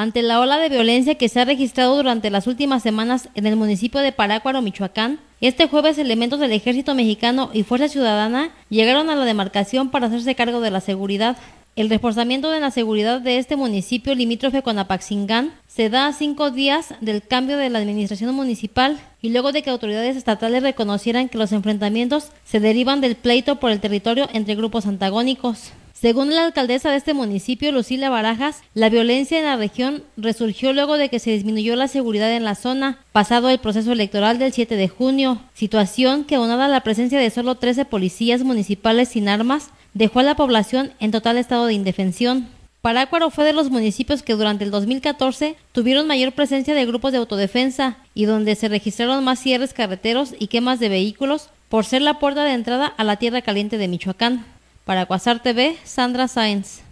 Ante la ola de violencia que se ha registrado durante las últimas semanas en el municipio de Parácuaro, Michoacán, este jueves elementos del Ejército Mexicano y Fuerza Ciudadana llegaron a la demarcación para hacerse cargo de la seguridad. El reforzamiento de la seguridad de este municipio limítrofe con Apaxingán se da a cinco días del cambio de la administración municipal y luego de que autoridades estatales reconocieran que los enfrentamientos se derivan del pleito por el territorio entre grupos antagónicos. Según la alcaldesa de este municipio, Lucila Barajas, la violencia en la región resurgió luego de que se disminuyó la seguridad en la zona, pasado el proceso electoral del 7 de junio, situación que aunada a la presencia de solo 13 policías municipales sin armas, dejó a la población en total estado de indefensión. Parácuaro fue de los municipios que durante el 2014 tuvieron mayor presencia de grupos de autodefensa y donde se registraron más cierres carreteros y quemas de vehículos por ser la puerta de entrada a la tierra caliente de Michoacán. Para Cuasar TV, Sandra Sainz.